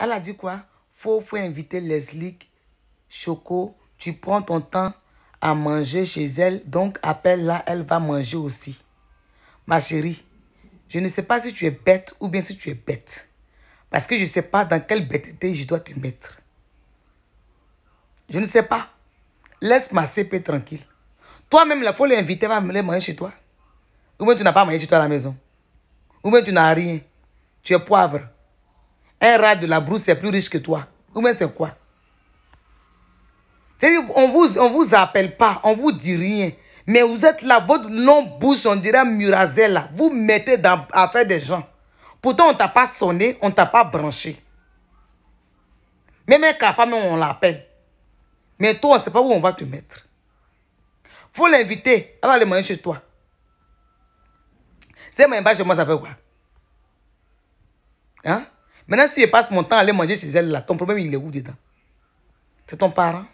Elle a dit quoi Faut, faut inviter Leslie Choco. Tu prends ton temps à manger chez elle. Donc, appelle-la, elle va manger aussi. Ma chérie, je ne sais pas si tu es bête ou bien si tu es bête. Parce que je ne sais pas dans quelle bêteté je dois te mettre. Je ne sais pas. Laisse ma CP tranquille. Toi-même, il faut l'inviter, va me manger chez toi. Ou bien tu n'as pas mangé chez toi à la maison. Ou bien tu n'as rien. Tu es poivre un rat de la brousse est plus riche que toi. Ou bien c'est quoi on vous, on vous appelle pas, on vous dit rien. Mais vous êtes là, votre nom bouche, on dirait Murazel, Vous mettez dans faire des gens. Pourtant, on ne t'a pas sonné, on ne t'a pas branché. Même un femme, on l'appelle. Mais toi, on ne sait pas où on va te mettre. Il faut l'inviter. Elle va aller manger chez toi. C'est manger chez moi, ça fait quoi? Hein? Maintenant, si je passe mon temps à aller manger ces ailes là, ton problème, il est où dedans C'est ton parent